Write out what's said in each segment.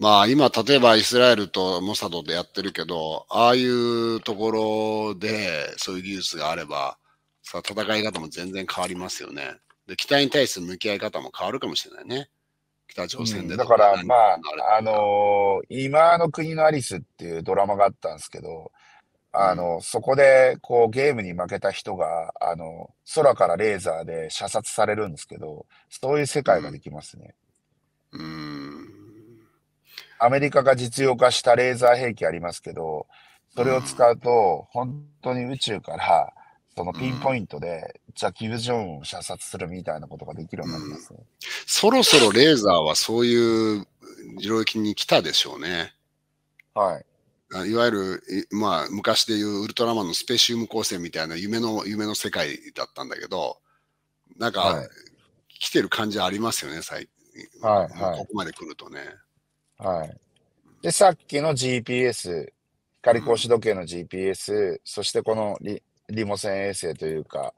まあ今、例えばイスラエルとモサドでやってるけど、ああいうところでそういう技術があれば、さ戦い方も全然変わりますよね。で、北に対する向き合い方も変わるかもしれないね。北朝鮮で、うん、だからまあ、あのー、今の国のアリスっていうドラマがあったんですけど、あの、うん、そこで、こう、ゲームに負けた人が、あの、空からレーザーで射殺されるんですけど、そういう世界ができますね。うんアメリカが実用化したレーザー兵器ありますけど、それを使うと、本当に宇宙から、そのピンポイントで、じゃあ、キム・ジョンを射殺するみたいなことができるようになります、うん、そろそろレーザーはそういう領域に来たでしょうね。はい。いわゆる、まあ、昔でいうウルトラマンのスペシウム光線みたいな夢の、夢の世界だったんだけど、なんか、はい、来てる感じありますよね、最近。はい、はい、ここまで来るとね。はい。で、さっきの GPS、光格子時計の GPS、うん、そしてこのリリモ線衛星というか、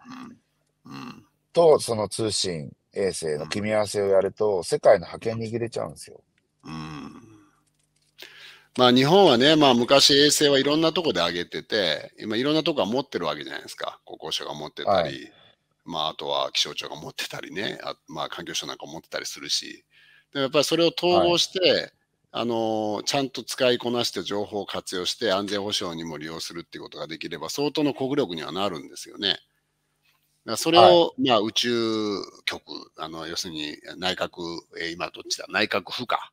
うん、うん、とその通信衛星の組み合わせをやると、世界の覇権握れちゃうんですよ。うんまあ、日本はね、まあ、昔衛星はいろんなとこで上げてて、今いろんなとこは持ってるわけじゃないですか。国交省が持ってたり、はい、まあ、あとは気象庁が持ってたりね、あまあ、環境省なんか持ってたりするし、でやっぱりそれを統合して、はいあの、ちゃんと使いこなして情報を活用して安全保障にも利用するっていうことができれば相当の国力にはなるんですよね。それを、はい、まあ、宇宙局、あの要するに内閣、え今どっちだ、内閣府か